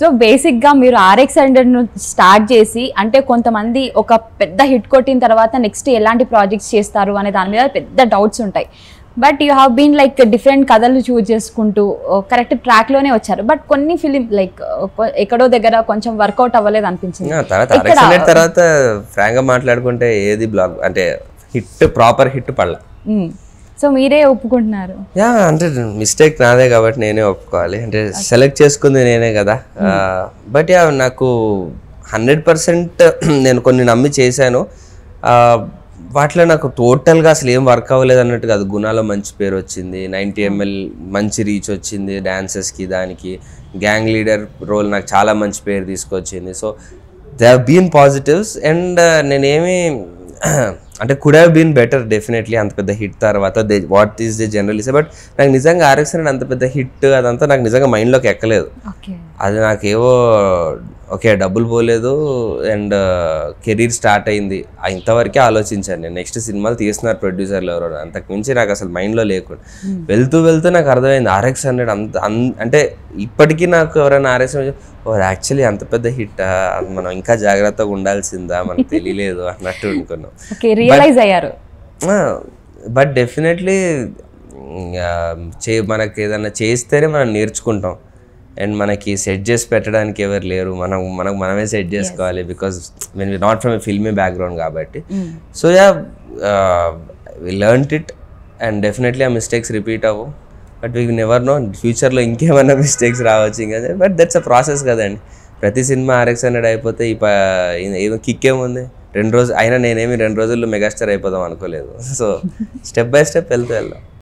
So బేసిక్గా మీరు RX హండ్రెడ్ను start చేసి అంటే కొంతమంది ఒక పెద్ద హిట్ కొట్టిన తర్వాత నెక్స్ట్ ఎలాంటి ప్రాజెక్ట్స్ చేస్తారు అనే దాని మీద పెద్ద డౌట్స్ ఉంటాయి but you have been like different కథలు చూజ్ చేసుకుంటూ కరెక్ట్ ట్రాక్లోనే వచ్చారు బట్ కొన్ని ఫిలిం లైక్ ఎక్కడో దగ్గర కొంచెం వర్కౌట్ అవ్వలేదు అనిపించింది తర్వాత తర్వాత ఫ్రాంక్గా మాట్లాడుకుంటే ఏది బ్లాగ్ అంటే హిట్ ప్రాపర్ హిట్ పడలే సో మీరే ఒప్పుకుంటున్నారు యా అంటే మిస్టేక్ నాదే కాబట్టి నేనే ఒప్పుకోవాలి అంటే సెలెక్ట్ చేసుకుంది నేనే కదా hmm. బట్ యా నాకు హండ్రెడ్ పర్సెంట్ నేను కొన్ని నమ్మి చేశాను వాటిలో నాకు టోటల్గా అసలు ఏం వర్క్ అవ్వలేదు అన్నట్టు కాదు గుణాలో మంచి పేరు వచ్చింది నైంటీ hmm. ఎంఎల్ మంచి రీచ్ వచ్చింది డ్యాన్సెస్కి దానికి గ్యాంగ్ లీడర్ రోల్ నాకు చాలా మంచి పేరు తీసుకొచ్చింది so they been positives and నేనేమి అంటే could have been better definitely అంత పెద్ద హిట్ తర్వాత they what is they is but నాకు నిజంగా ఆర్ఎక్స్ అంత పెద్ద హిట్ అదంతా నాకు నిజంగా మైండ్లోకి ఎక్కలేదు అది నాకేవో ఓకే డబ్బులు పోలేదు అండ్ కెరీర్ స్టార్ట్ అయింది ఇంతవరకే ఆలోచించాను నేను నెక్స్ట్ సినిమాలు తీస్తున్నారు ప్రొడ్యూసర్లు ఎవరో అంతకుమించి నాకు అసలు మైండ్లో లేకుండా hmm. వెళ్తూ వెళ్తూ నాకు అర్థమైంది ఆర్ఎక్స్ హండ్రెడ్ అంత అంటే ఇప్పటికీ నాకు ఎవరైనా ఆర్ఎక్స్ ఓ యాక్చువల్లీ అంత పెద్ద హిట్ మనం ఇంకా జాగ్రత్తగా ఉండాల్సిందా మనకు తెలియలేదు అన్నట్టు అనుకున్నాం అయ్యారు బట్ డెఫినెట్లీ చే మనకి ఏదైనా చేస్తేనే మనం నేర్చుకుంటాం అండ్ మనకి సెట్ చేసి పెట్టడానికి ఎవరు లేరు మనం మనకు మనమే సెట్ చేసుకోవాలి because when we not from filmy background కాబట్టి so yeah we learnt it and definitely ఆ మిస్టేక్స్ రిపీట్ అవ్వవు బట్ వీ నెవర్ నో ఫ్యూచర్లో ఇంకేమైనా మిస్టేక్స్ రావచ్చు ఇంకా బట్ దట్స్ అ ప్రాసెస్ కదండి ప్రతి సినిమా ఆర్ఎక్స్ హండ్రెడ్ అయిపోతే ఈ ఏదో కిక్ ఏముంది రెండు రోజులు అయినా నేనేమి రెండు రోజుల్లో మెగాస్టార్ అయిపోదాం అనుకోలేదు సో స్టెప్ బై స్టెప్ వెళ్తూ వెళ్దాం